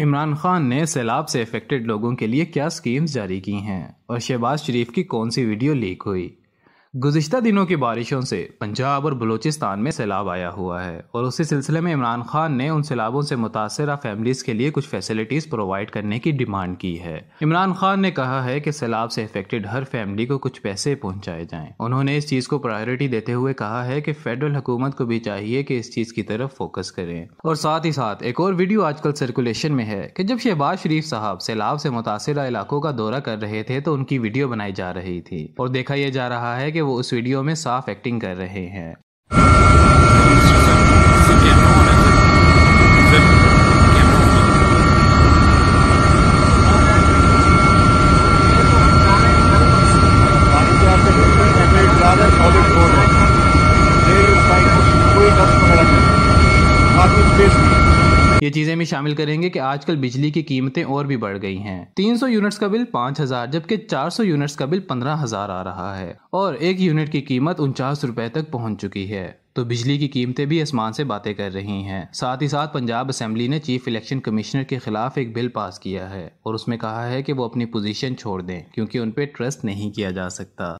इमरान खान ने सैलाब से अफेक्टेड लोगों के लिए क्या स्कीम्स जारी की हैं और शहबाज शरीफ की कौन सी वीडियो लीक हुई गुजशत दिनों की बारिशों से पंजाब और बलूचिस्तान में सैलाब आया हुआ है और उसी सिलसिले में इमरान खान ने उन सैलाबों से मुतासर फैमिलीज़ के लिए कुछ फैसिलिटीज़ प्रोवाइड करने की डिमांड की है इमरान खान ने कहा है कि सैलाब से अफेक्टेड हर फैमिली को कुछ पैसे पहुंचाए जाएं। उन्होंने इस चीज़ को प्रायोरिटी देते हुए कहा है कि फेडरल हुकूमत को भी चाहिए कि इस चीज़ की तरफ फोकस करें और साथ ही साथ एक और वीडियो आजकल सर्कुलेशन में है कि जब शहबाज शरीफ साहब सैलाब से मुतासर इलाकों का दौरा कर रहे थे तो उनकी वीडियो बनाई जा रही थी और देखा यह जा रहा है कि कि वो उस वीडियो में साफ एक्टिंग कर रहे हैं कोई दस नहीं ये चीजें भी शामिल करेंगे कि आजकल बिजली की कीमतें और भी बढ़ गई हैं 300 यूनिट्स का बिल 5000 जबकि 400 यूनिट्स का बिल 15000 आ रहा है और एक यूनिट की कीमत उनचास रुपए तक पहुंच चुकी है तो बिजली की कीमतें भी आसमान से बातें कर रही हैं साथ ही साथ पंजाब असेंबली ने चीफ इलेक्शन कमिश्नर के खिलाफ एक बिल पास किया है और उसमें कहा है कि वो अपनी पोजीशन छोड़ दें क्योंकि उन पर ट्रस्ट नहीं किया जा सकता